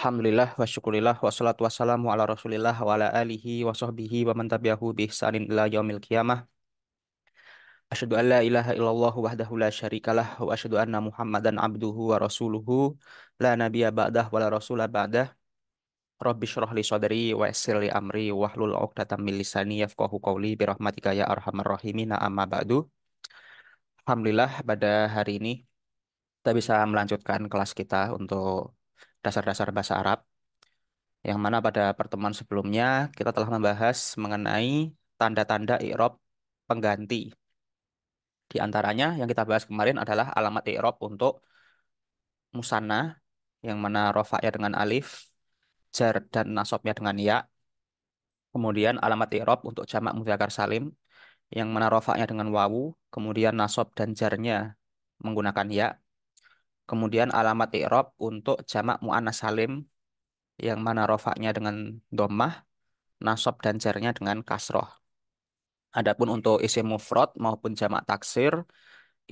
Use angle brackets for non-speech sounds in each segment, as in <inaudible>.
Alhamdulillah wa syukurillah wa salatu wassalamu ala rasulillah wa ala alihi wa sahbihi wa man tabi'ahu bi ihsanin ila yaumil qiyamah. Asyhadu an la ilaha illallah wahdahu la syarikalah wa asyhadu anna Muhammadan abduhu wa rasuluhu la nabiyya ba'dah wa la rasula ba'dah. Rabbi syrah li sadri wa yassir li amri wa hlul 'uqdatam min lisani yafqahu qawli bi rahmatika ya arhamar rahimin amma ba'du. Alhamdulillah pada hari ini kita bisa melanjutkan kelas kita untuk dasar-dasar bahasa Arab, yang mana pada pertemuan sebelumnya kita telah membahas mengenai tanda-tanda i'rab pengganti. Di antaranya yang kita bahas kemarin adalah alamat i'rab untuk musanna yang mana rofaknya dengan alif, jar dan nasobnya dengan ya. Kemudian alamat i'rab untuk jamak mudzakkar salim yang mana rofaknya dengan wawu, kemudian nasob dan jarnya menggunakan ya Kemudian alamat i'rab untuk jamak mu'anas salim yang mana rofaknya dengan domah, nasob dan jarnya dengan kasroh. Adapun untuk isim mufrad maupun jamak taksir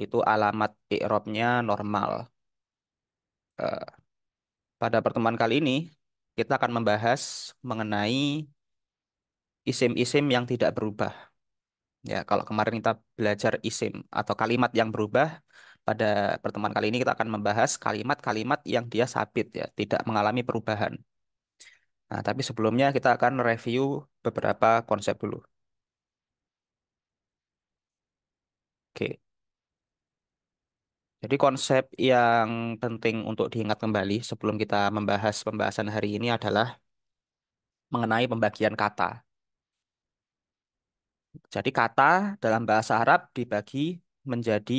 itu alamat i'rabnya normal. Eh, pada pertemuan kali ini kita akan membahas mengenai isim-isim yang tidak berubah. Ya, kalau kemarin kita belajar isim atau kalimat yang berubah, pada pertemuan kali ini kita akan membahas kalimat-kalimat yang dia sabit ya, tidak mengalami perubahan. Nah, tapi sebelumnya kita akan review beberapa konsep dulu. Oke. Jadi konsep yang penting untuk diingat kembali sebelum kita membahas pembahasan hari ini adalah mengenai pembagian kata. Jadi kata dalam bahasa Arab dibagi menjadi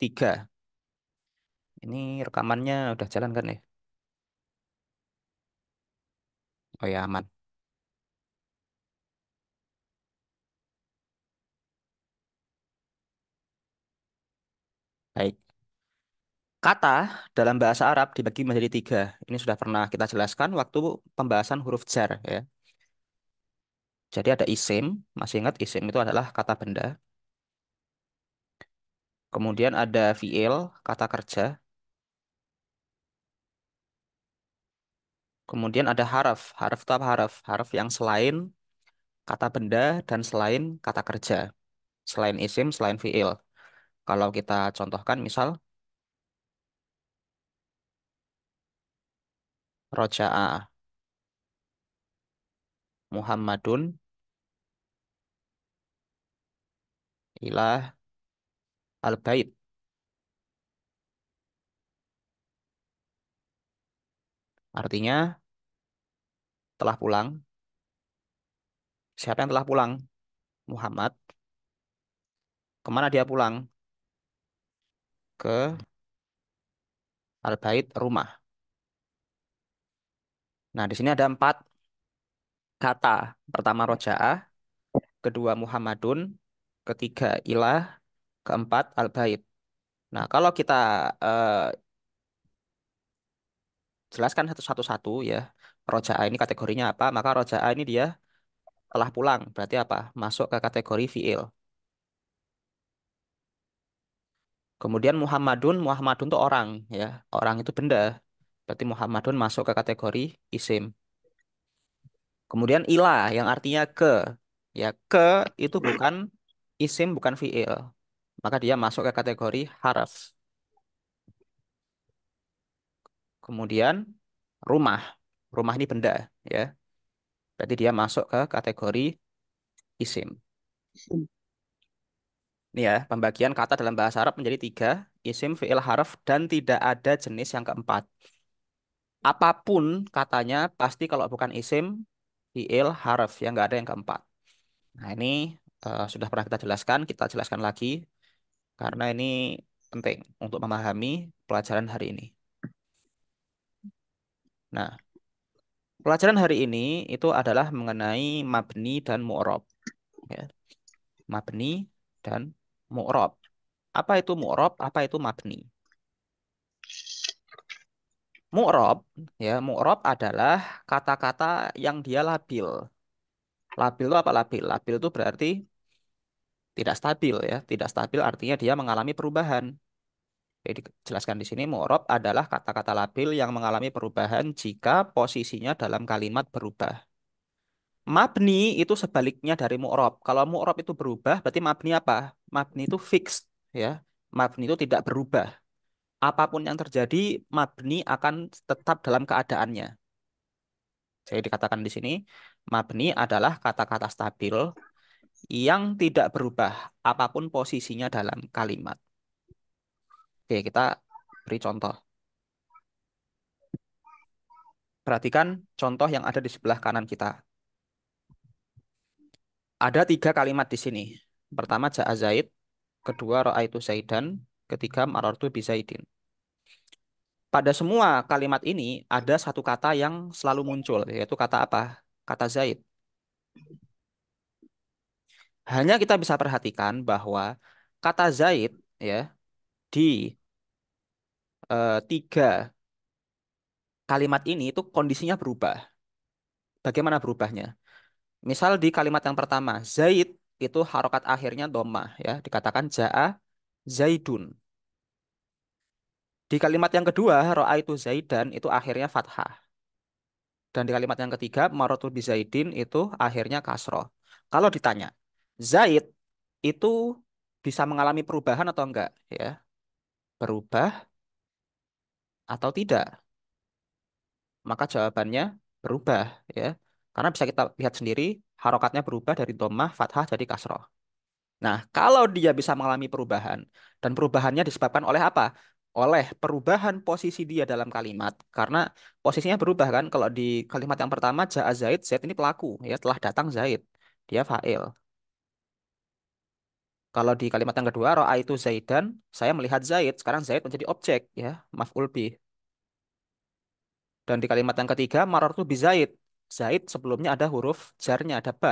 3. Ini rekamannya udah jalan kan ya? Oh ya aman. Baik. Kata dalam bahasa Arab dibagi menjadi tiga. Ini sudah pernah kita jelaskan waktu pembahasan huruf jar ya. Jadi ada isim, masih ingat isim itu adalah kata benda. Kemudian ada VL, kata kerja. Kemudian ada haraf, haraf tab haraf, haraf yang selain kata benda dan selain kata kerja. Selain isim, selain fiil. Kalau kita contohkan misal Roja'a Muhammadun ilah al-bait. Artinya telah pulang. Siapa yang telah pulang? Muhammad. Kemana dia pulang? Ke al-bait rumah. Nah, di sini ada empat kata. Pertama rojaah, kedua Muhammadun, ketiga ilah, Keempat, al-bait. Nah, kalau kita eh, jelaskan satu-satu ya, roja'a ini kategorinya apa, maka roja'a ini dia telah pulang. Berarti apa? Masuk ke kategori fi'il. Kemudian Muhammadun, Muhammadun itu orang ya. Orang itu benda. Berarti Muhammadun masuk ke kategori isim. Kemudian ilah yang artinya ke. Ya, ke itu bukan isim, bukan fi'il maka dia masuk ke kategori haraf. Kemudian rumah. Rumah ini benda, ya. Berarti dia masuk ke kategori isim. Ini ya, pembagian kata dalam bahasa Arab menjadi tiga, isim, fi'il, haraf, dan tidak ada jenis yang keempat. Apapun katanya, pasti kalau bukan isim, fi'il, haraf, yang nggak ada yang keempat. Nah ini uh, sudah pernah kita jelaskan, kita jelaskan lagi karena ini penting untuk memahami pelajaran hari ini. Nah, pelajaran hari ini itu adalah mengenai mabni dan mu'rob. Ya. Mabni dan mu'rob. Apa itu mu'rob? Apa itu mabni? Mu'rob, ya, mu'rob adalah kata-kata yang dia labil. Labil itu apa labil? Labil itu berarti tidak stabil ya. Tidak stabil artinya dia mengalami perubahan. Jadi dijelaskan di sini mu'rob adalah kata-kata labil yang mengalami perubahan jika posisinya dalam kalimat berubah. Mabni itu sebaliknya dari mu'rob. Kalau mu'rob itu berubah berarti mabni apa? Mabni itu fix ya. Mabni itu tidak berubah. Apapun yang terjadi, mabni akan tetap dalam keadaannya. Jadi dikatakan di sini, mabni adalah kata-kata stabil yang tidak berubah apapun posisinya dalam kalimat. Oke, kita beri contoh. Perhatikan contoh yang ada di sebelah kanan kita. Ada tiga kalimat di sini. Pertama, ja'a Zaid. Kedua, itu Zaidan. Ketiga, marartu Bizaidin. Pada semua kalimat ini ada satu kata yang selalu muncul, yaitu kata apa? Kata Zaid. Hanya kita bisa perhatikan bahwa kata Zaid ya di eh, tiga kalimat ini itu kondisinya berubah. Bagaimana berubahnya? Misal di kalimat yang pertama, Zaid itu harokat akhirnya domah ya, dikatakan ja'a Zaidun. Di kalimat yang kedua, ro'a itu Zaidan itu akhirnya fathah. Dan di kalimat yang ketiga, marotu bizaidin itu akhirnya kasroh. Kalau ditanya, Zaid itu bisa mengalami perubahan atau enggak ya? Berubah atau tidak? Maka jawabannya berubah ya. Karena bisa kita lihat sendiri harokatnya berubah dari domah fathah jadi kasroh. Nah, kalau dia bisa mengalami perubahan dan perubahannya disebabkan oleh apa? Oleh perubahan posisi dia dalam kalimat karena posisinya berubah kan kalau di kalimat yang pertama ja'a Zaid, Zaid ini pelaku ya, telah datang Zaid. Dia fa'il. Kalau di kalimat yang kedua, roa itu Zaidan, saya melihat Zaid. Sekarang Zaid menjadi objek, ya, maaf bih. Dan di kalimat yang ketiga, itu bi Zaid. Zaid sebelumnya ada huruf jarnya, ada ba.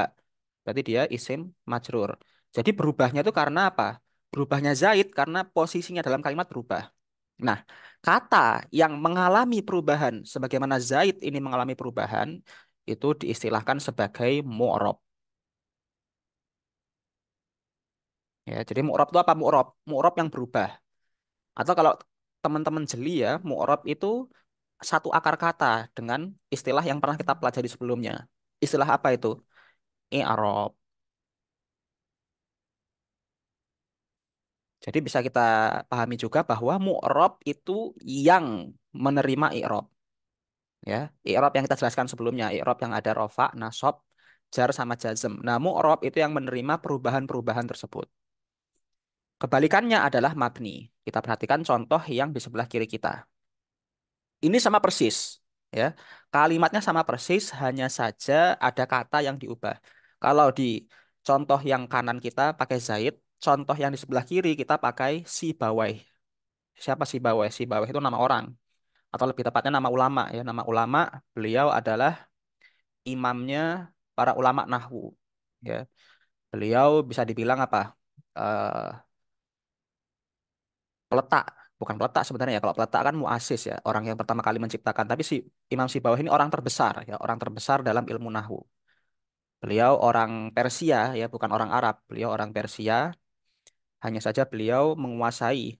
Berarti dia isim majrur. Jadi berubahnya itu karena apa? Berubahnya Zaid karena posisinya dalam kalimat berubah. Nah, kata yang mengalami perubahan, sebagaimana Zaid ini mengalami perubahan, itu diistilahkan sebagai mu'rob. Ya, jadi mu'rob itu apa? Mu'rob. Mu'rob yang berubah. Atau kalau teman-teman jeli ya, mu'rob itu satu akar kata dengan istilah yang pernah kita pelajari sebelumnya. Istilah apa itu? I'rab. Jadi bisa kita pahami juga bahwa mu'rob itu yang menerima i'rab. Ya, i'rab yang kita jelaskan sebelumnya, i'rab yang ada rofa, nasob, jar sama jazm. Nah, mu'rab itu yang menerima perubahan-perubahan tersebut. Kebalikannya adalah magni. Kita perhatikan contoh yang di sebelah kiri kita. Ini sama persis, ya. Kalimatnya sama persis, hanya saja ada kata yang diubah. Kalau di contoh yang kanan kita pakai Zaid, contoh yang di sebelah kiri kita pakai si bawai. Siapa si bawai? Si bawai itu nama orang atau lebih tepatnya nama ulama ya. Nama ulama beliau adalah imamnya para ulama nahwu ya. Beliau bisa dibilang apa? Uh, peletak bukan peletak sebenarnya ya kalau peletak kan muasis ya orang yang pertama kali menciptakan tapi si Imam si Sibawah ini orang terbesar ya orang terbesar dalam ilmu nahu beliau orang Persia ya bukan orang Arab beliau orang Persia hanya saja beliau menguasai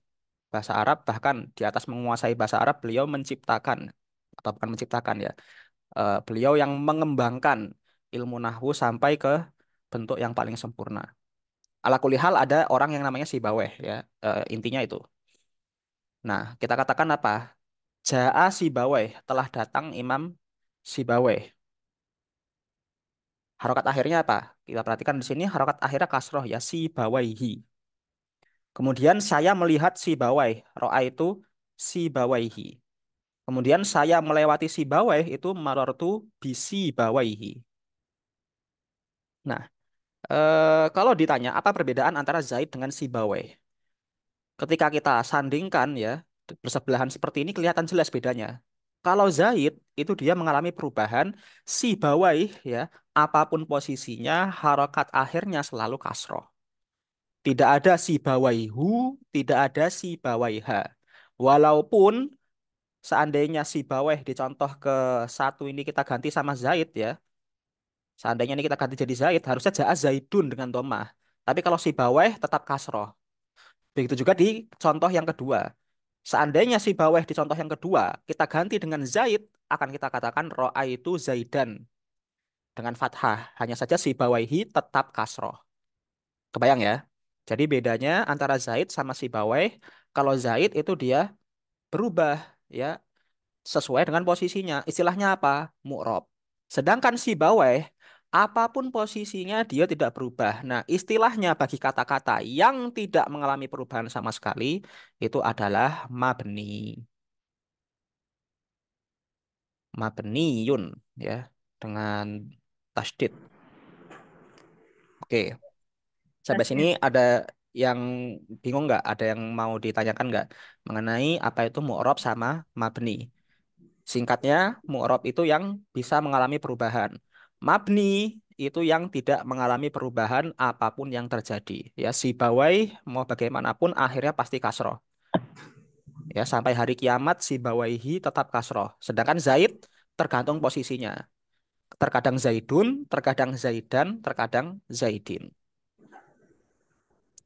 bahasa Arab bahkan di atas menguasai bahasa Arab beliau menciptakan atau bukan menciptakan ya eh, beliau yang mengembangkan ilmu nahu sampai ke bentuk yang paling sempurna ala kulihal ada orang yang namanya si baweh ya eh, intinya itu Nah, kita katakan apa? Ja'a Sibawai, telah datang Imam Sibawai. Harokat akhirnya apa? Kita perhatikan di sini harokat akhirnya kasroh ya si Sibawaihi. Kemudian saya melihat si Sibawai, ro'a itu si Sibawaihi. Kemudian saya melewati si Sibawai itu marortu bisi bawaihi. Nah, eh, kalau ditanya apa perbedaan antara Zaid dengan si Sibawai? ketika kita sandingkan ya bersebelahan seperti ini kelihatan jelas bedanya. Kalau Zaid itu dia mengalami perubahan si bawai ya apapun posisinya harokat akhirnya selalu kasroh. Tidak ada si bawai hu, tidak ada si bawai ha. Walaupun seandainya si bawai dicontoh ke satu ini kita ganti sama Zaid ya. Seandainya ini kita ganti jadi Zaid, harusnya ja'a Zaidun dengan domah. Tapi kalau si bawai tetap kasroh. Begitu juga di contoh yang kedua. Seandainya si baweh di contoh yang kedua kita ganti dengan Zaid, akan kita katakan ro'a itu Zaidan dengan fathah. Hanya saja si bawaihi tetap kasroh. Kebayang ya? Jadi bedanya antara Zaid sama si baweh, kalau Zaid itu dia berubah ya sesuai dengan posisinya. Istilahnya apa? Mu'rob. Sedangkan si baweh apapun posisinya dia tidak berubah. Nah, istilahnya bagi kata-kata yang tidak mengalami perubahan sama sekali itu adalah mabni. Mabniyun ya, dengan tasdid. Oke. Sampai sini ada yang bingung nggak? Ada yang mau ditanyakan nggak mengenai apa itu mu'rob sama mabni? Singkatnya, mu'rob itu yang bisa mengalami perubahan mabni itu yang tidak mengalami perubahan apapun yang terjadi. Ya, si bawai mau bagaimanapun akhirnya pasti kasroh. Ya, sampai hari kiamat si bawaihi tetap kasroh. Sedangkan Zaid tergantung posisinya. Terkadang Zaidun, terkadang Zaidan, terkadang Zaidin.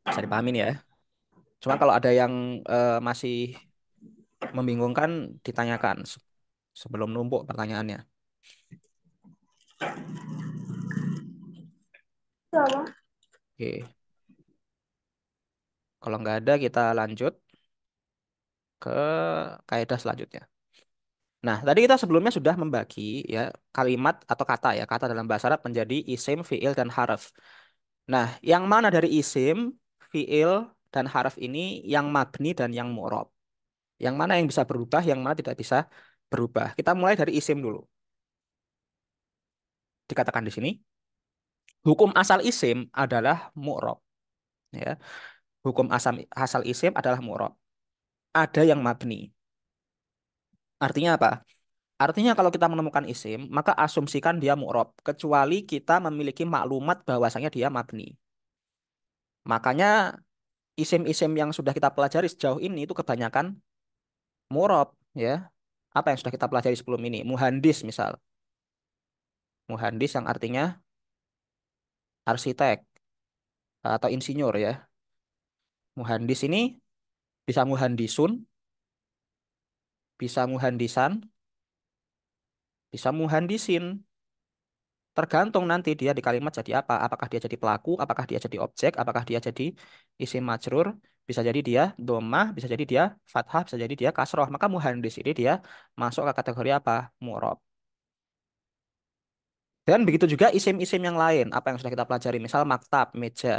Bisa dipahamin ya. Cuma kalau ada yang uh, masih membingungkan ditanyakan sebelum numpuk pertanyaannya. Oke. Kalau nggak ada kita lanjut ke kaidah selanjutnya. Nah, tadi kita sebelumnya sudah membagi ya kalimat atau kata ya, kata dalam bahasa Arab menjadi isim, fiil dan harf. Nah, yang mana dari isim, fiil dan harf ini yang mabni dan yang murob? Yang mana yang bisa berubah, yang mana tidak bisa berubah? Kita mulai dari isim dulu dikatakan di sini hukum asal isim adalah mu'rob. Ya. Hukum asal asal isim adalah mu'rob. Ada yang mabni. Artinya apa? Artinya kalau kita menemukan isim, maka asumsikan dia mu'rob. Kecuali kita memiliki maklumat bahwasanya dia mabni. Makanya isim-isim yang sudah kita pelajari sejauh ini itu kebanyakan mu'rob. Ya. Apa yang sudah kita pelajari sebelum ini? Muhandis misal. Muhandis yang artinya arsitek atau insinyur ya. Muhandis ini bisa muhandisun, bisa muhandisan, bisa muhandisin. Tergantung nanti dia di kalimat jadi apa. Apakah dia jadi pelaku, apakah dia jadi objek, apakah dia jadi isim majrur. Bisa jadi dia domah, bisa jadi dia fathah, bisa jadi dia kasroh. Maka muhandis ini dia masuk ke kategori apa? Murob. Dan begitu juga isim-isim yang lain, apa yang sudah kita pelajari, misal maktab, meja.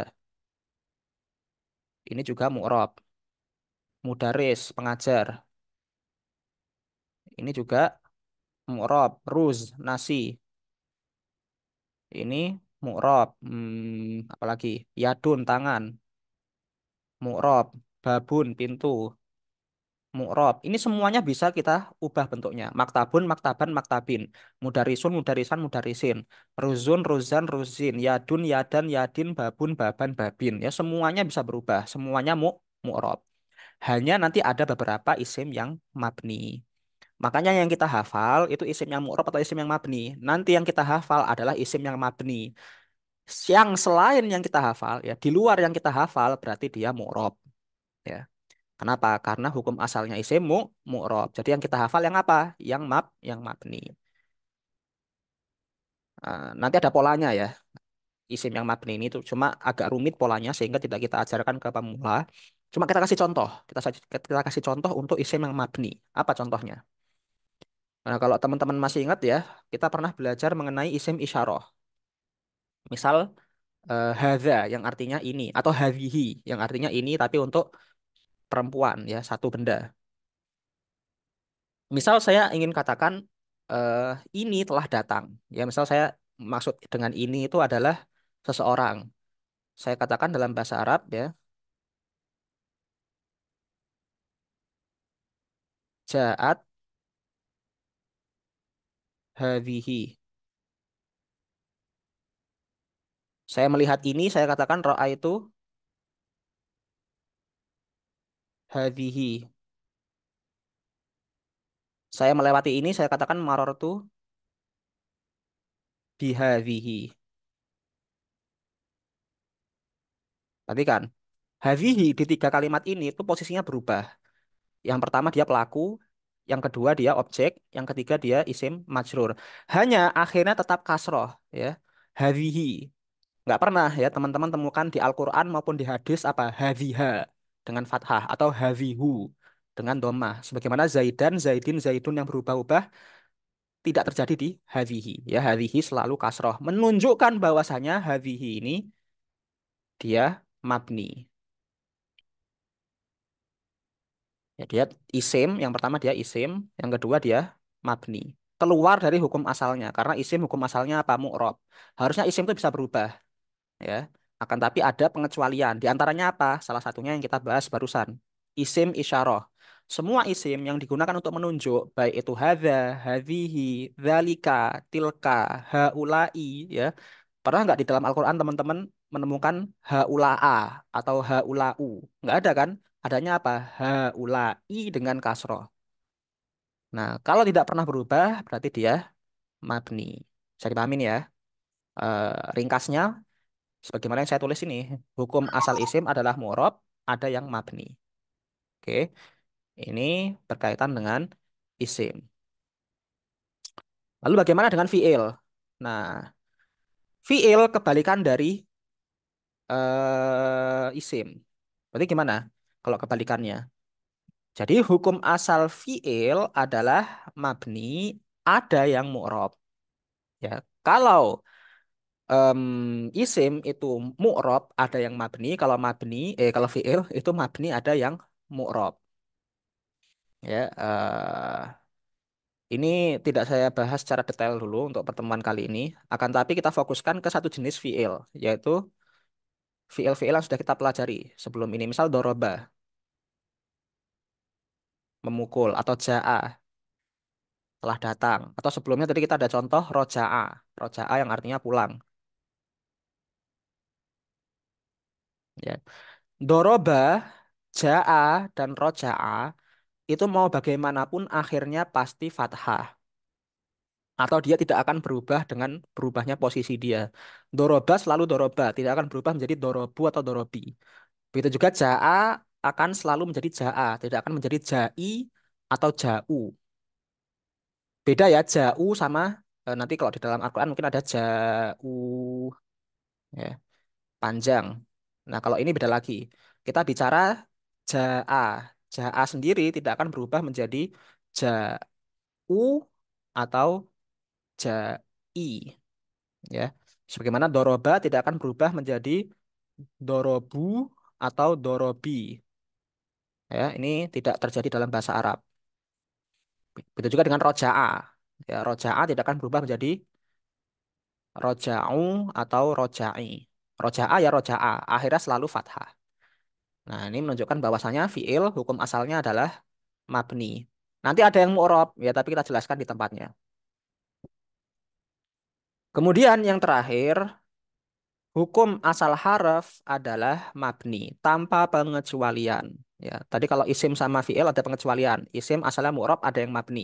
Ini juga mu'rob. Mudaris, pengajar. Ini juga mu'rob, ruz, nasi. Ini mu'rob, hmm, apalagi yadun, tangan. Mu'rob, babun, pintu mu'rob. Ini semuanya bisa kita ubah bentuknya. Maktabun, maktaban, maktabin. Mudarisun, mudarisan, mudarisin. Ruzun, ruzan, ruzin. Yadun, yadan, yadin, babun, baban, babin. Ya semuanya bisa berubah. Semuanya mu mu'rob. Hanya nanti ada beberapa isim yang mabni. Makanya yang kita hafal itu isim yang mu'rob atau isim yang mabni. Nanti yang kita hafal adalah isim yang mabni. Yang selain yang kita hafal, ya di luar yang kita hafal berarti dia mu'rob. Ya. Kenapa? Karena hukum asalnya isim mu mu'rob. Jadi yang kita hafal yang apa? Yang map, yang mabni. Uh, nanti ada polanya ya. Isim yang mabni ini tuh cuma agak rumit polanya sehingga tidak kita ajarkan ke pemula. Cuma kita kasih contoh. Kita kita kasih contoh untuk isim yang mabni. Apa contohnya? Nah, kalau teman-teman masih ingat ya, kita pernah belajar mengenai isim isyarah. Misal uh, eh, hadha yang artinya ini atau hadhihi yang artinya ini tapi untuk perempuan ya satu benda. Misal saya ingin katakan uh, ini telah datang ya misal saya maksud dengan ini itu adalah seseorang. Saya katakan dalam bahasa Arab ya. Ja'at hadhihi. Saya melihat ini, saya katakan ro'a itu hadhihi. Saya melewati ini, saya katakan maror tu Tadi kan, Hadhihi di tiga kalimat ini itu posisinya berubah. Yang pertama dia pelaku, yang kedua dia objek, yang ketiga dia isim majrur. Hanya akhirnya tetap kasroh ya. Hadhihi. Nggak pernah ya teman-teman temukan di Al-Qur'an maupun di hadis apa hadhiha dengan fathah atau hazihu dengan domah. Sebagaimana Zaidan, Zaidin, Zaidun yang berubah-ubah tidak terjadi di hazihi Ya, hazihi selalu kasroh. Menunjukkan bahwasanya hazihi ini dia mabni. Ya, dia isim, yang pertama dia isim, yang kedua dia mabni. Keluar dari hukum asalnya, karena isim hukum asalnya apa? Mu'rob. Harusnya isim itu bisa berubah. Ya, akan tapi ada pengecualian. Di antaranya apa? Salah satunya yang kita bahas barusan. Isim isyarah. Semua isim yang digunakan untuk menunjuk, baik itu hadha, hadhihi, zalika, tilka, haulai, ya. Pernah nggak di dalam Al-Quran teman-teman menemukan haula'a atau haulau? Nggak ada kan? Adanya apa? Haulai dengan kasroh. Nah, kalau tidak pernah berubah, berarti dia mabni. Bisa dipahamin ya? E, ringkasnya, Sebagaimana yang saya tulis ini, hukum asal isim adalah mu'rob, ada yang mabni. Oke, ini berkaitan dengan isim. Lalu bagaimana dengan fi'il? Nah, fi'il kebalikan dari uh, isim. Berarti gimana kalau kebalikannya? Jadi hukum asal fi'il adalah mabni ada yang mu'rob. Ya, kalau um, isim itu mu'rob ada yang mabni kalau mabni eh kalau fiil itu mabni ada yang mu'rob ya uh, ini tidak saya bahas secara detail dulu untuk pertemuan kali ini. Akan tapi kita fokuskan ke satu jenis fiil, yaitu fiil-fiil yang sudah kita pelajari sebelum ini. Misal doroba, memukul, atau ja'a, telah datang. Atau sebelumnya tadi kita ada contoh roja'a, roja'a yang artinya pulang. Ya. Doroba, Ja'a, dan Roja'a itu mau bagaimanapun akhirnya pasti fathah. Atau dia tidak akan berubah dengan berubahnya posisi dia. Doroba selalu doroba, tidak akan berubah menjadi dorobu atau dorobi. Begitu juga Ja'a akan selalu menjadi Ja'a, tidak akan menjadi Ja'i atau Ja'u. Beda ya Ja'u sama e, nanti kalau di dalam Al-Quran mungkin ada Ja'u ya, panjang Nah, kalau ini beda lagi. Kita bicara jaa. Jaa sendiri tidak akan berubah menjadi ja'u atau ja'i. Ya. Sebagaimana doroba tidak akan berubah menjadi dorobu atau dorobi. Ya, ini tidak terjadi dalam bahasa Arab. Begitu juga dengan roja'a. Ya, roja'a tidak akan berubah menjadi roja'u atau roja'i a ya a akhirnya selalu fathah. Nah, ini menunjukkan bahwasanya fiil hukum asalnya adalah mabni. Nanti ada yang mu'rob, ya tapi kita jelaskan di tempatnya. Kemudian yang terakhir, hukum asal haraf adalah mabni tanpa pengecualian. Ya, tadi kalau isim sama fiil ada pengecualian. Isim asalnya mu'rob ada yang mabni.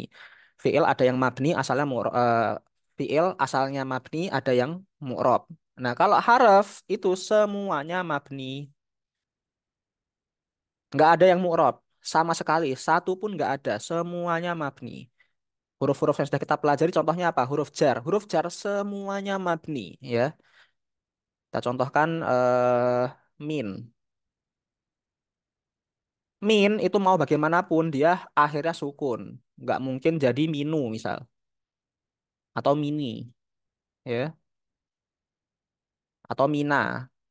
Fiil ada yang mabni asalnya mu'rob. Uh, eh, fiil asalnya mabni ada yang mu'rob. Nah, kalau harf itu semuanya mabni. Nggak ada yang mu'rob. Sama sekali. Satu pun nggak ada. Semuanya mabni. Huruf-huruf yang sudah kita pelajari contohnya apa? Huruf jar. Huruf jar semuanya mabni. ya. Kita contohkan eh, min. Min itu mau bagaimanapun dia akhirnya sukun. Nggak mungkin jadi minu misal. Atau mini. Ya atau mina.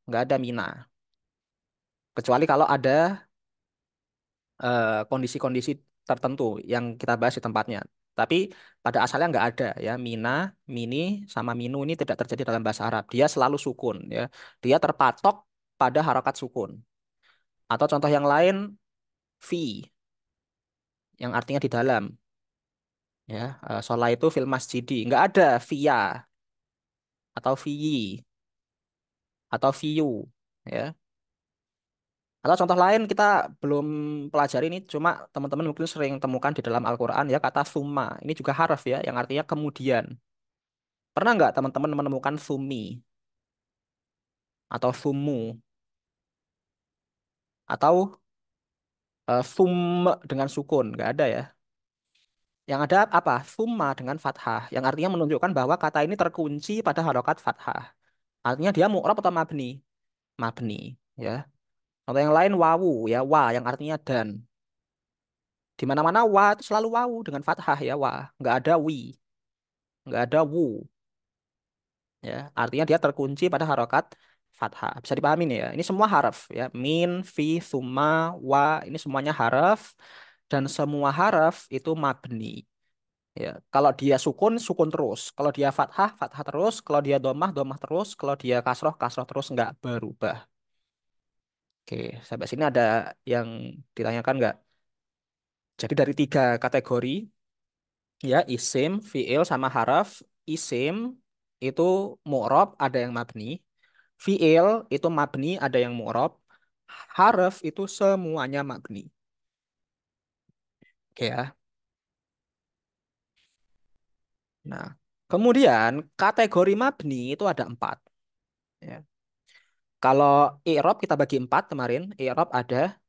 Nggak ada mina. Kecuali kalau ada eh, kondisi-kondisi uh, tertentu yang kita bahas di tempatnya. Tapi pada asalnya nggak ada ya mina, mini, sama minu ini tidak terjadi dalam bahasa Arab. Dia selalu sukun ya. Dia terpatok pada harokat sukun. Atau contoh yang lain fi yang artinya di dalam. Ya, eh, sholat itu fil masjid Nggak ada via atau fiyi atau view ya. Atau contoh lain kita belum pelajari ini cuma teman-teman mungkin sering temukan di dalam Al-Qur'an ya kata summa. Ini juga harf ya yang artinya kemudian. Pernah nggak teman-teman menemukan sumi atau sumu atau uh, sum dengan sukun? Nggak ada ya. Yang ada apa? Summa dengan fathah yang artinya menunjukkan bahwa kata ini terkunci pada harokat fathah. Artinya dia mu'rab atau mabni? Mabni, ya. Atau yang lain wawu ya, wa yang artinya dan. Di mana-mana wa itu selalu wawu dengan fathah ya, wa. nggak ada wi. nggak ada wu. Ya, artinya dia terkunci pada harokat fathah. Bisa dipahami nih ya. Ini semua harf, ya. Min, fi, suma, wa. Ini semuanya harf Dan semua harf itu mabni. Ya, kalau dia sukun, sukun terus. Kalau dia fathah, fathah terus. Kalau dia domah, domah terus. Kalau dia kasroh, kasroh terus. Nggak berubah. Oke, sampai sini ada yang ditanyakan nggak? Jadi dari tiga kategori, ya isim, fiil, sama haraf. Isim itu mu'rob, ada yang mabni. Fiil itu mabni, ada yang mu'rob. Haraf itu semuanya mabni. Oke ya. Nah, kemudian kategori mabni itu ada empat. Ya. Kalau irob kita bagi empat kemarin, irob ada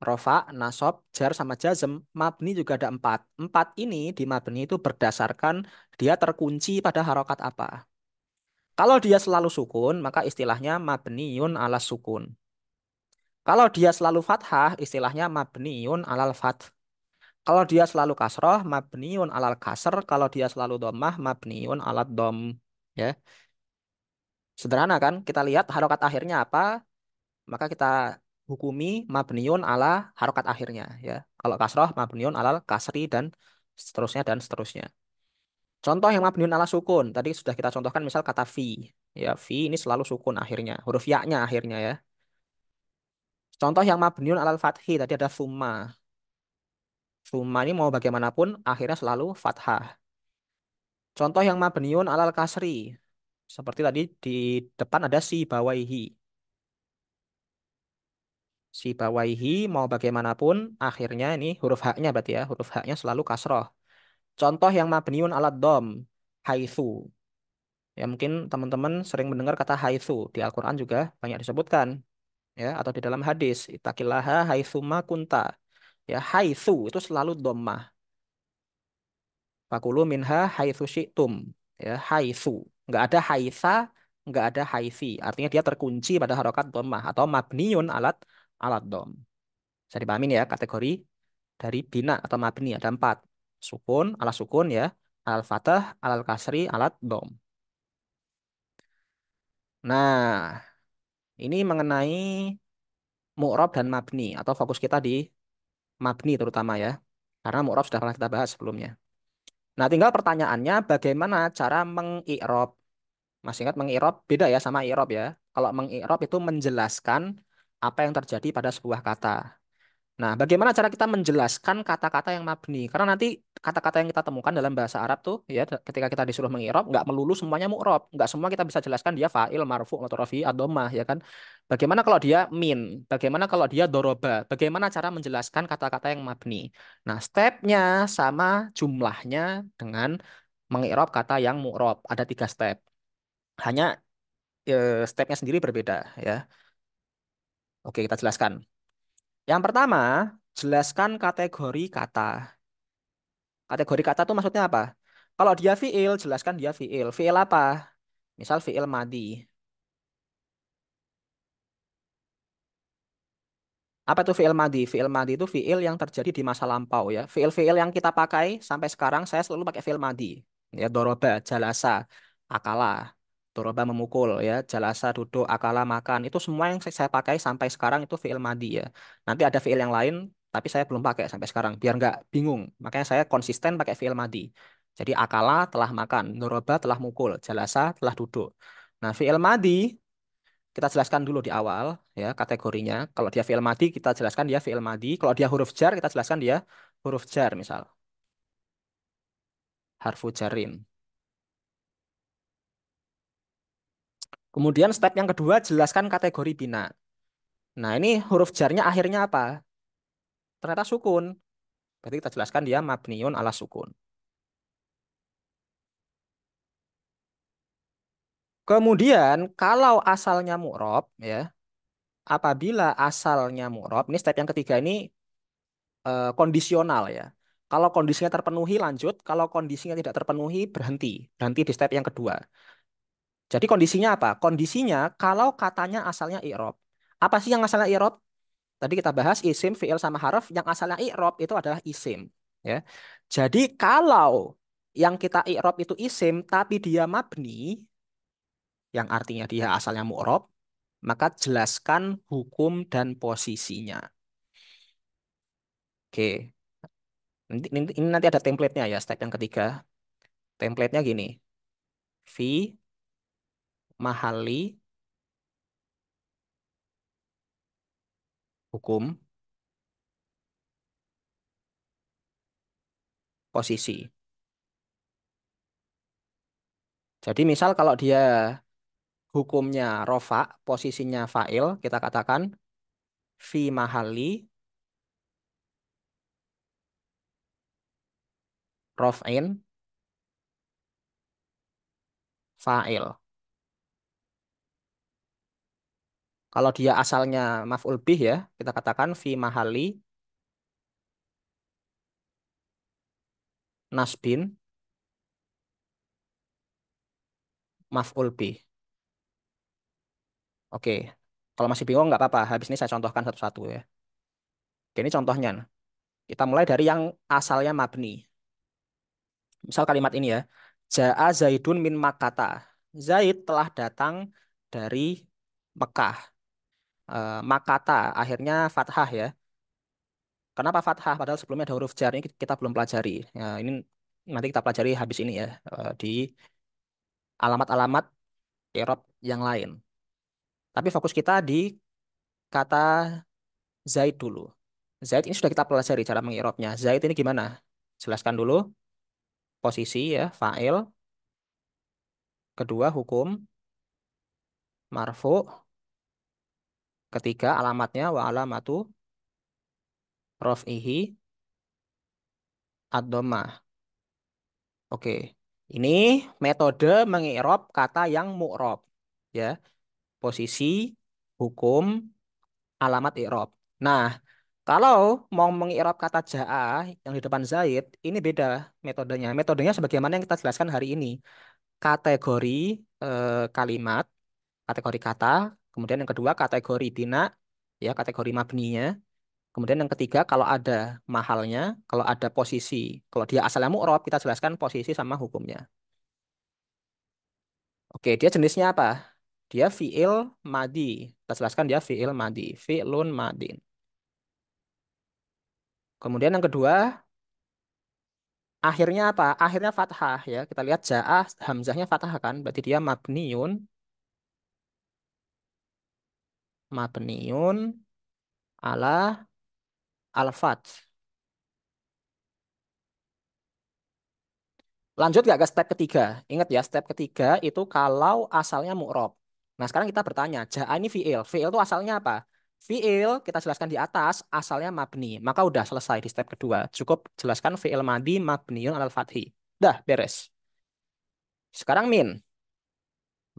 rofa, nasob, jar sama jazm. Mabni juga ada empat. Empat ini di mabni itu berdasarkan dia terkunci pada harokat apa. Kalau dia selalu sukun, maka istilahnya mabniun ala sukun. Kalau dia selalu fathah, istilahnya mabniun alal fath. Kalau dia selalu kasroh, mabniun alal kasr. Kalau dia selalu domah, mabniun alat dom. Ya. Sederhana kan? Kita lihat harokat akhirnya apa, maka kita hukumi mabniun ala harokat akhirnya. Ya. Kalau kasroh, mabniun alal kasri dan seterusnya dan seterusnya. Contoh yang mabniun ala sukun. Tadi sudah kita contohkan misal kata fi. Ya, fi ini selalu sukun akhirnya. Huruf ya-nya akhirnya ya. Contoh yang mabniun alal fathi. Tadi ada summa ini mau bagaimanapun akhirnya selalu fathah. Contoh yang mabniun alal kasri. Seperti tadi di depan ada si bawaihi. Si bawaihi mau bagaimanapun akhirnya ini huruf haknya berarti ya. Huruf haknya selalu kasroh. Contoh yang mabniun alat dom. Haithu. Ya mungkin teman-teman sering mendengar kata haithu. Di Al-Quran juga banyak disebutkan. ya Atau di dalam hadis. Itakilaha haithuma kunta Ya, haitsu itu selalu dhammah. Fakulu minha haitsu syi'tum. Ya, haitsu. Enggak ada haitsa, enggak ada haitsi. Artinya dia terkunci pada harokat dhammah atau mabniun alat alat dom. Bisa dipahami ya kategori dari bina atau mabni ada empat. Sukun, alat sukun ya, al fatah, al kasri, alat dom. Nah, ini mengenai mu'rab dan mabni atau fokus kita di mabni terutama ya. Karena mu'rob sudah pernah kita bahas sebelumnya. Nah, tinggal pertanyaannya bagaimana cara mengirob. Masih ingat mengirob beda ya sama irob ya. Kalau mengirob itu menjelaskan apa yang terjadi pada sebuah kata. Nah, bagaimana cara kita menjelaskan kata-kata yang mabni? Karena nanti kata-kata yang kita temukan dalam bahasa Arab tuh ya ketika kita disuruh mengirob nggak melulu semuanya mu'rob, nggak semua kita bisa jelaskan dia fa'il, marfu, motorofi, adomah ya kan. Bagaimana kalau dia min? Bagaimana kalau dia doroba? Bagaimana cara menjelaskan kata-kata yang mabni? Nah, stepnya sama jumlahnya dengan mengirob kata yang mu'rob. Ada tiga step. Hanya eh, stepnya sendiri berbeda ya. Oke, kita jelaskan. Yang pertama, jelaskan kategori kata. Kategori kata itu maksudnya apa? Kalau dia fiil, jelaskan dia fiil. Fiil apa? Misal fiil madi. Apa itu fiil madi? Fiil madi itu fiil yang terjadi di masa lampau ya. Fiil-fiil yang kita pakai sampai sekarang saya selalu pakai fiil madi. Ya doroba, jalasa, akala. Doroba memukul ya, jalasa duduk, akala makan. Itu semua yang saya pakai sampai sekarang itu fiil madi ya. Nanti ada fiil yang lain tapi saya belum pakai sampai sekarang biar nggak bingung. Makanya saya konsisten pakai fiil madi. Jadi akala telah makan, doroba telah mukul, jalasa telah duduk. Nah, fiil madi kita jelaskan dulu di awal ya kategorinya. Kalau dia fiil madi kita jelaskan dia fiil madi, kalau dia huruf jar kita jelaskan dia huruf jar misal. Harfu jarin. Kemudian step yang kedua, jelaskan kategori bina. Nah, ini huruf jarnya akhirnya apa? Ternyata sukun. Berarti kita jelaskan dia mabniun ala sukun. Kemudian kalau asalnya mu'rob, ya, apabila asalnya mu'rob, ini step yang ketiga ini eh, kondisional ya. Kalau kondisinya terpenuhi lanjut, kalau kondisinya tidak terpenuhi berhenti, berhenti di step yang kedua. Jadi kondisinya apa? Kondisinya kalau katanya asalnya i'rob. Apa sih yang asalnya i'rob? Tadi kita bahas isim, fi'il sama harf, yang asalnya i'rob itu adalah isim, ya. Jadi kalau yang kita i'rob itu isim tapi dia mabni yang artinya dia asalnya mu'rob, maka jelaskan hukum dan posisinya. Oke. Nanti, ini nanti ada template-nya ya, step yang ketiga. Template-nya gini. V mahali hukum posisi. Jadi misal kalau dia hukumnya rofa, posisinya fa'il, kita katakan fi mahali Rofain, fa'il. Kalau dia asalnya maf'ul bih ya, kita katakan fi mahali nasbin maf'ul bih. Oke, kalau masih bingung nggak apa-apa. Habis ini saya contohkan satu-satu ya. Oke, ini contohnya. Kita mulai dari yang asalnya mabni. Misal kalimat ini ya. Ja'a Zaidun min Makata. Zaid telah datang dari Mekah. Eh, makata akhirnya fathah ya. Kenapa fathah? Padahal sebelumnya ada huruf jar ini kita belum pelajari. Nah, ini nanti kita pelajari habis ini ya eh, di alamat-alamat Eropa yang lain. Tapi fokus kita di kata Zaid dulu. Zaid ini sudah kita pelajari cara mengirobnya. Zaid ini gimana? Jelaskan dulu posisi ya, fa'il. Kedua hukum marfu, Ketiga, alamatnya wa alamatu raf'ihi ad-dhammah. Oke. Ini metode mengirob kata yang mu'rob. Ya. Posisi, hukum, alamat i'rob. Nah, kalau mau mengirob kata ja'a yang di depan zaid, ini beda metodenya. Metodenya sebagaimana yang kita jelaskan hari ini. Kategori eh, kalimat, kategori kata, Kemudian yang kedua kategori dina, ya kategori mabninya. Kemudian yang ketiga kalau ada mahalnya, kalau ada posisi, kalau dia asalnya mu'rob kita jelaskan posisi sama hukumnya. Oke, dia jenisnya apa? Dia fi'il madi. Kita jelaskan dia fi'il madi, fi'lun madin. Kemudian yang kedua, akhirnya apa? Akhirnya fathah ya. Kita lihat ja'ah hamzahnya fathah kan, berarti dia mabniun mabniun ala al Lanjut nggak ke step ketiga? Ingat ya, step ketiga itu kalau asalnya mu'rob. Nah, sekarang kita bertanya, ja'a ini fi'il. Fi'il itu asalnya apa? Fi'il, kita jelaskan di atas, asalnya mabni. Maka udah selesai di step kedua. Cukup jelaskan fi'il madi mabniun alal fathi. Dah, beres. Sekarang min.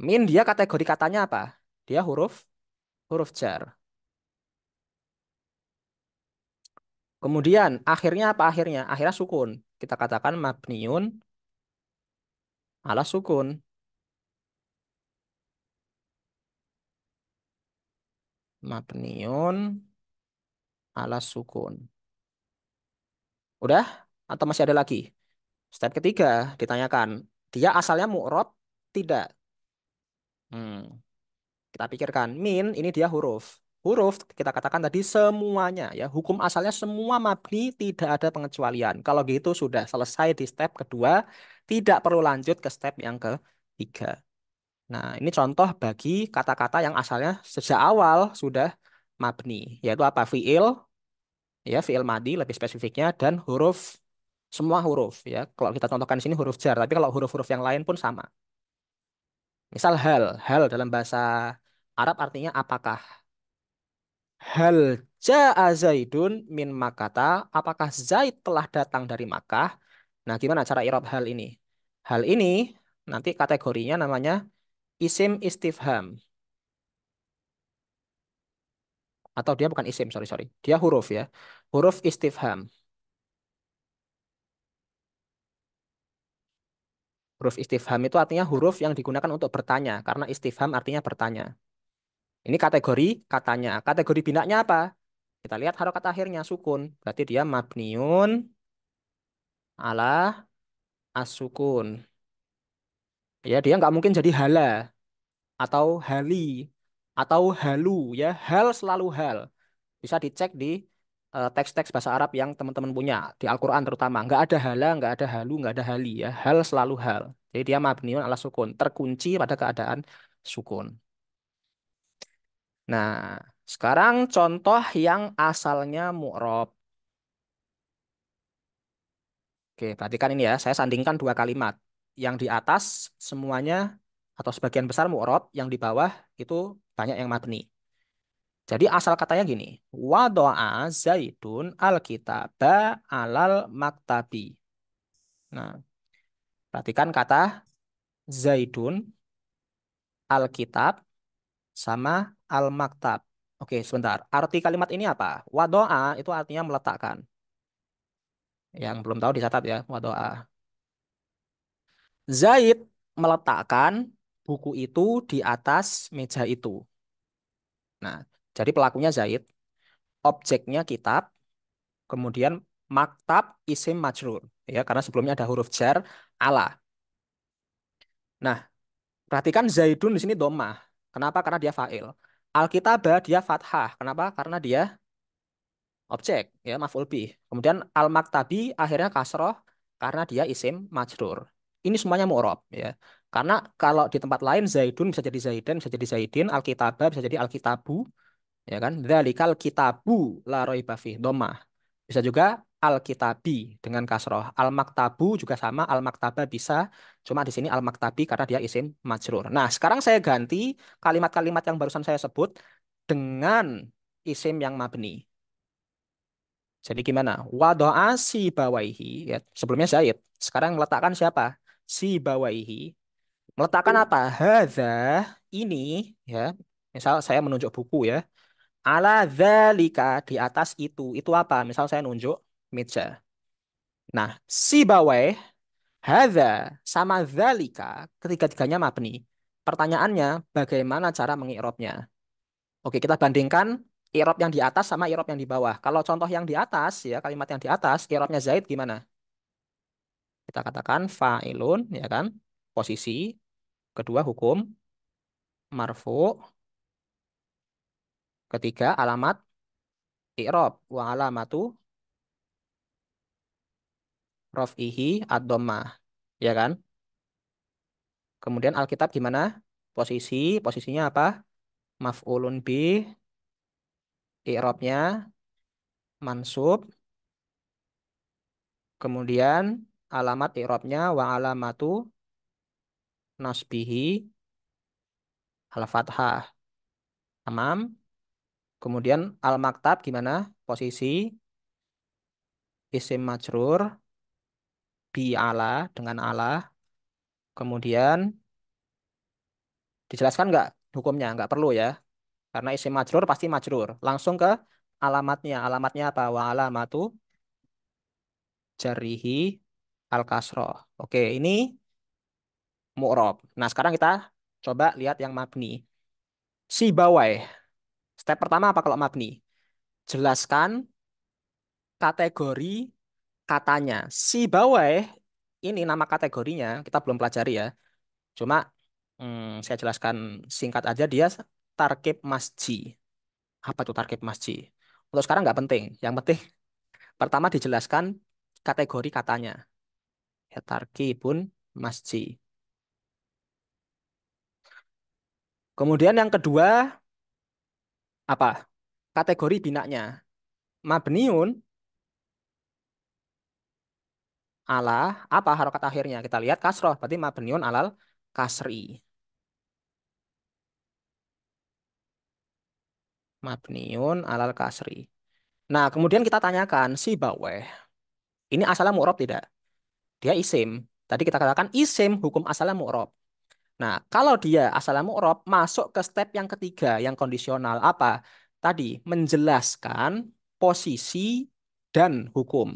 Min dia kategori katanya apa? Dia huruf huruf jar. Kemudian akhirnya apa akhirnya? Akhirnya sukun. Kita katakan mabniun ala sukun. Mabniun ala sukun. Udah? Atau masih ada lagi? Step ketiga ditanyakan. Dia asalnya mu'rob? Tidak. Hmm. Kita pikirkan, min ini dia huruf. Huruf kita katakan tadi semuanya ya. Hukum asalnya semua mabni tidak ada pengecualian. Kalau gitu sudah selesai di step kedua, tidak perlu lanjut ke step yang ketiga. Nah, ini contoh bagi kata-kata yang asalnya sejak awal sudah mabni, yaitu apa? Fi'il, ya, fi'il madi lebih spesifiknya, dan huruf, semua huruf. ya Kalau kita contohkan di sini huruf jar, tapi kalau huruf-huruf yang lain pun sama. Misal hal, hal dalam bahasa Arab artinya apakah? Hal ja'a Zaidun min Makata. Apakah Zaid telah datang dari Makkah? Nah, gimana cara irob hal ini? Hal ini nanti kategorinya namanya isim istifham. Atau dia bukan isim, sorry, sorry. Dia huruf ya. Huruf istifham. Huruf istifham itu artinya huruf yang digunakan untuk bertanya. Karena istifham artinya bertanya. Ini kategori katanya. Kategori binaknya apa? Kita lihat harokat akhirnya sukun. Berarti dia mabniun ala asukun. Ya, dia nggak mungkin jadi hala atau hali atau halu ya. Hal selalu hal. Bisa dicek di eh, teks-teks bahasa Arab yang teman-teman punya di Al-Qur'an terutama. Nggak ada hala, nggak ada halu, nggak ada hali ya. Hal selalu hal. Jadi dia mabniun ala sukun, terkunci pada keadaan sukun. Nah, sekarang contoh yang asalnya mu'rob. Oke, perhatikan ini ya. Saya sandingkan dua kalimat. Yang di atas semuanya atau sebagian besar mu'rob, yang di bawah itu banyak yang matni. Jadi asal katanya gini. Wado'a zaidun alkitaba alal maktabi. Nah, perhatikan kata zaidun alkitab sama al-maktab. Oke, sebentar. Arti kalimat ini apa? Wadoa itu artinya meletakkan. Yang belum tahu dicatat ya, wadoa. Zaid meletakkan buku itu di atas meja itu. Nah, jadi pelakunya Zaid, objeknya kitab, kemudian maktab isim majrur ya karena sebelumnya ada huruf jar ala. Nah, perhatikan Zaidun di sini domah. Kenapa? Karena dia fa'il. Alkitabah dia fathah. Kenapa? Karena dia objek ya maf'ul bi. Kemudian al maktabi akhirnya kasroh karena dia isim majrur. Ini semuanya mu'rob ya. Karena kalau di tempat lain zaidun bisa jadi zaidan, bisa jadi zaidin, alkitabah bisa jadi alkitabu, ya kan? Dzalikal kitabu la raiba fi Bisa juga al dengan kasroh. Al-maktabu juga sama, al-maktaba bisa. Cuma di sini al-maktabi karena dia isim majrur. Nah, sekarang saya ganti kalimat-kalimat yang barusan saya sebut dengan isim yang mabni. Jadi gimana? Wadoa si bawaihi. Ya, sebelumnya Zaid. Sekarang meletakkan siapa? Si bawaihi. Meletakkan apa? Hadha ini ya. Misal saya menunjuk buku ya. Ala zalika di atas itu. Itu apa? Misal saya nunjuk meja. Nah, si bawah, hadha, sama zalika, ketiga-tiganya mabni. Pertanyaannya, bagaimana cara mengirobnya? Oke, kita bandingkan irob yang di atas sama irob yang di bawah. Kalau contoh yang di atas, ya kalimat yang di atas, irobnya Zaid gimana? Kita katakan fa'ilun, ya kan? Posisi. Kedua, hukum. Marfu. Ketiga, alamat irob. Wa alamatu rofihi ad ya kan? Kemudian Alkitab gimana? Posisi, posisinya apa? Maf'ulun bi i'robnya, mansub. Kemudian alamat i'robnya, wa alamatu nasbihi al-fathah. Tamam. Kemudian al-maktab gimana? Posisi isim majrur bi Allah dengan Allah. Kemudian dijelaskan nggak hukumnya? Nggak perlu ya. Karena isim majrur pasti majrur. Langsung ke alamatnya. Alamatnya apa? Wa alamatu jarihi al kasroh. Oke, ini mu'rob. Nah, sekarang kita coba lihat yang mabni. Si bawai. Step pertama apa kalau mabni? Jelaskan kategori katanya si bawah ini nama kategorinya kita belum pelajari ya. Cuma hmm, saya jelaskan singkat aja dia tarkib masji. Apa tuh tarkib masji? Untuk sekarang nggak penting. Yang penting <laughs> pertama dijelaskan kategori katanya. Ya, tarkibun masji. Kemudian yang kedua apa? Kategori binanya. Mabniun ala apa harokat akhirnya? Kita lihat kasroh, berarti mabniun alal kasri. Mabniun alal kasri. Nah, kemudian kita tanyakan si baweh. Ini asalnya mu'rob tidak? Dia isim. Tadi kita katakan isim hukum asalnya mu'rob. Nah, kalau dia asalnya mu'rob masuk ke step yang ketiga, yang kondisional. Apa? Tadi menjelaskan posisi dan hukum.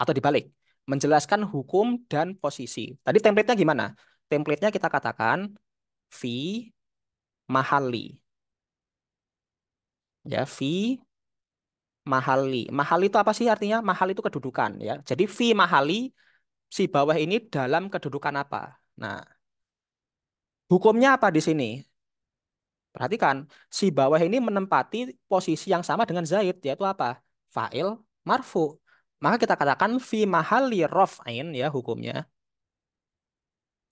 Atau dibalik menjelaskan hukum dan posisi. Tadi template-nya gimana? Template-nya kita katakan v mahali. Ya, v mahali. Mahali itu apa sih artinya? Mahali itu kedudukan ya. Jadi v mahali si bawah ini dalam kedudukan apa? Nah, hukumnya apa di sini? Perhatikan, si bawah ini menempati posisi yang sama dengan Zaid, yaitu apa? Fa'il marfu. Maka kita katakan fi mahali rofain ya hukumnya.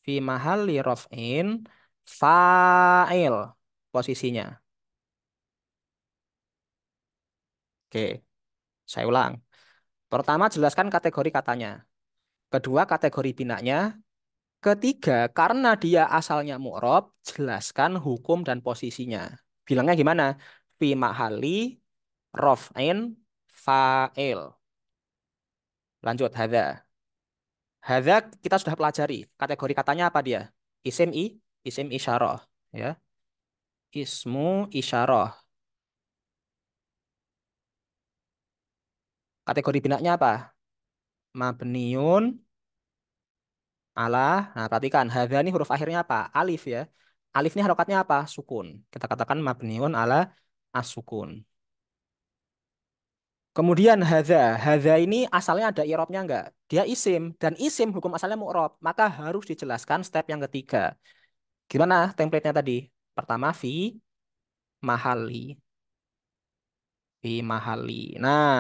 Fi mahali rofain fa'il posisinya. Oke, saya ulang. Pertama jelaskan kategori katanya. Kedua kategori binanya. Ketiga, karena dia asalnya mu'rob, jelaskan hukum dan posisinya. Bilangnya gimana? Fi mahali rofain fa'il. Lanjut, hadha. Hadha kita sudah pelajari. Kategori katanya apa dia? Isim i, isim isyarah, ya. Ismu isyarah. Kategori binaknya apa? Mabniun ala. Nah, perhatikan Hadha ini huruf akhirnya apa? Alif ya. Alif ini harokatnya apa? Sukun. Kita katakan mabniun ala asukun. Kemudian haza, haza ini asalnya ada i'rabnya enggak? Dia isim dan isim hukum asalnya mu'rob, maka harus dijelaskan step yang ketiga. Gimana template-nya tadi? Pertama fi mahali. Fi mahali. Nah,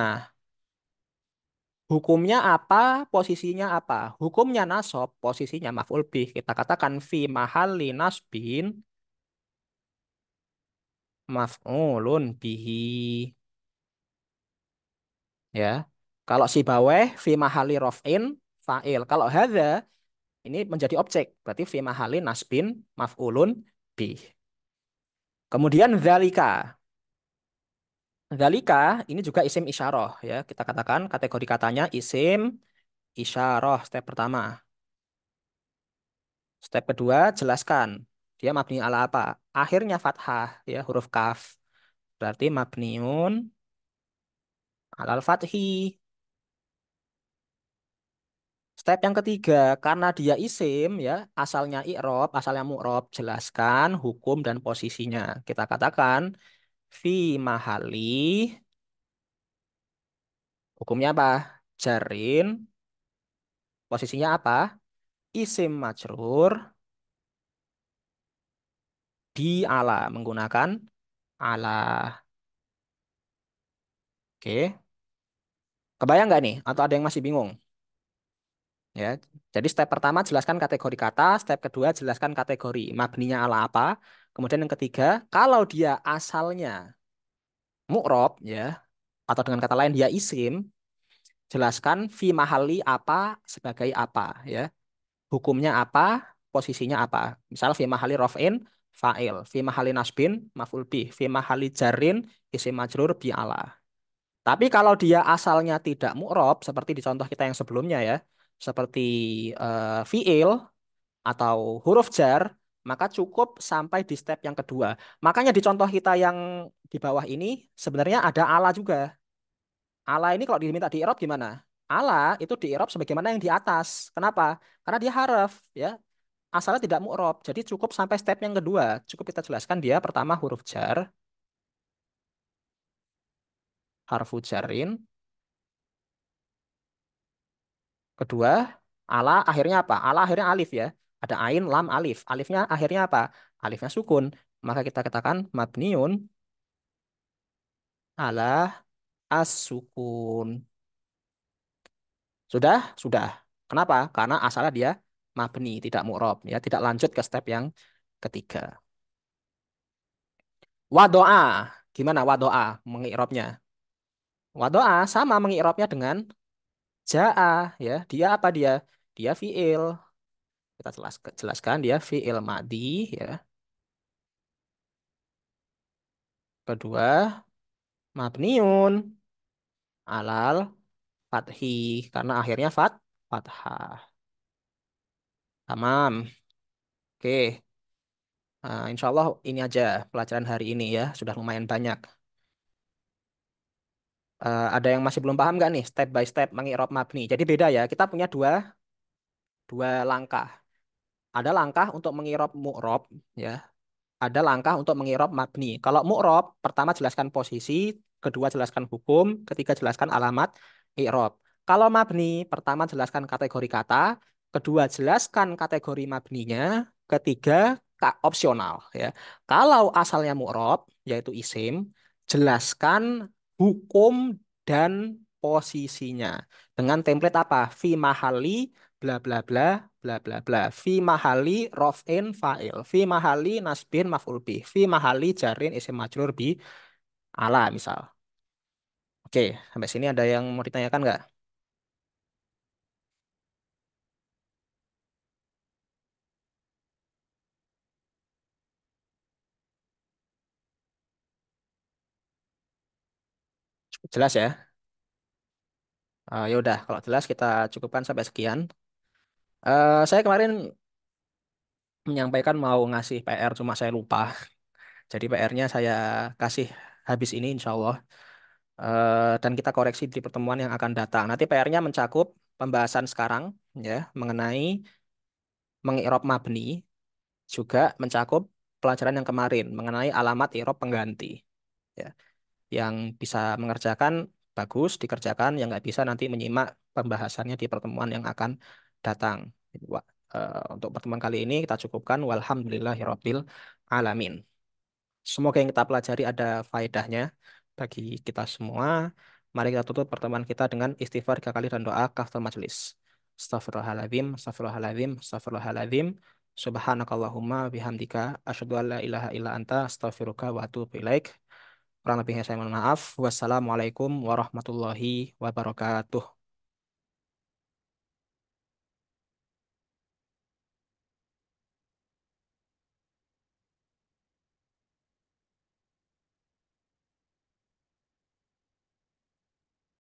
hukumnya apa? Posisinya apa? Hukumnya nasob, posisinya maf'ul bih. Kita katakan fi mahali nasbin maf'ulun bihi ya. Kalau si bawah fi mahali rof'in fa'il. Kalau hadza ini menjadi objek, berarti fi mahali nasbin maf'ulun bi. Kemudian zalika. Zalika ini juga isim isyarah ya. Kita katakan kategori katanya isim isyarah step pertama. Step kedua jelaskan dia mabni ala apa? Akhirnya fathah ya huruf kaf. Berarti mabniun alal fathi. Step yang ketiga, karena dia isim ya, asalnya i'rab, asalnya mu'rab, jelaskan hukum dan posisinya. Kita katakan fi mahali hukumnya apa? Jarin. Posisinya apa? Isim majrur di ala menggunakan ala. Oke. Kebayang nggak nih? Atau ada yang masih bingung? Ya, jadi step pertama jelaskan kategori kata, step kedua jelaskan kategori mabninya ala apa, kemudian yang ketiga kalau dia asalnya mukrob ya atau dengan kata lain dia isim, jelaskan fi mahali apa sebagai apa ya, hukumnya apa, posisinya apa. Misal fi mahali rofin fa'il, fi mahali nasbin maf'ul bih, fi mahali jarin isim majrur bi ala tapi kalau dia asalnya tidak mu'rob, seperti di contoh kita yang sebelumnya ya, seperti uh, fi'il atau huruf jar, maka cukup sampai di step yang kedua. Makanya di contoh kita yang di bawah ini sebenarnya ada ala juga. Ala ini kalau diminta di i'rab gimana? Ala itu di i'rab sebagaimana yang di atas. Kenapa? Karena dia haraf. ya. Asalnya tidak mu'rob, jadi cukup sampai step yang kedua. Cukup kita jelaskan dia pertama huruf jar, harfu jarin. Kedua, ala akhirnya apa? Ala akhirnya alif ya. Ada ain, lam, alif. Alifnya akhirnya apa? Alifnya sukun. Maka kita katakan mabniun ala as-sukun. Sudah? Sudah. Kenapa? Karena asalnya dia mabni, tidak mu'rob. Ya. Tidak lanjut ke step yang ketiga. Wadoa. Gimana wadoa mengi'robnya? Wadoa sama mengirobnya dengan jaa ya. Dia apa dia? Dia fiil. Kita jelaskan dia fiil madi ya. Kedua mabniun alal fathi karena akhirnya fat fathah. Tamam. Oke. Nah, insya Allah ini aja pelajaran hari ini ya. Sudah lumayan banyak. Uh, ada yang masih belum paham nggak nih step by step mengirup map nih? Jadi beda ya. Kita punya dua dua langkah. Ada langkah untuk mengirop mu'rob ya. Ada langkah untuk mengirop mabni. Kalau mu'rob pertama jelaskan posisi, kedua jelaskan hukum, ketiga jelaskan alamat i'rob. Kalau mabni pertama jelaskan kategori kata, kedua jelaskan kategori mabninya, ketiga opsional ya. Kalau asalnya mu'rob yaitu isim, jelaskan hukum dan posisinya dengan template apa fi mahali bla bla bla bla bla bla fi mahali rofin fa'il fi mahali nasbin maf'ul bi fi mahali jarin isim majrur bi ala misal oke sampai sini ada yang mau ditanyakan nggak Jelas ya? Uh, ya udah, kalau jelas kita cukupkan sampai sekian. Uh, saya kemarin menyampaikan mau ngasih PR, cuma saya lupa. Jadi PR-nya saya kasih habis ini insya Allah. Uh, dan kita koreksi di pertemuan yang akan datang. Nanti PR-nya mencakup pembahasan sekarang ya mengenai mengirop mabni, juga mencakup pelajaran yang kemarin mengenai alamat irop pengganti. Ya yang bisa mengerjakan bagus dikerjakan yang nggak bisa nanti menyimak pembahasannya di pertemuan yang akan datang eh, untuk pertemuan kali ini kita cukupkan walhamdulillahirobbil alamin semoga yang kita pelajari ada faedahnya bagi kita semua mari kita tutup pertemuan kita dengan istighfar tiga kali dan doa kafir majelis Astaghfirullahaladzim, astaghfirullahaladzim, astaghfirullahaladzim. Subhanakallahumma bihamdika asyhadu an la ilaha illa anta astaghfiruka wa atubu ilaik. Kurang lebihnya saya mohon maaf. Wassalamualaikum warahmatullahi wabarakatuh.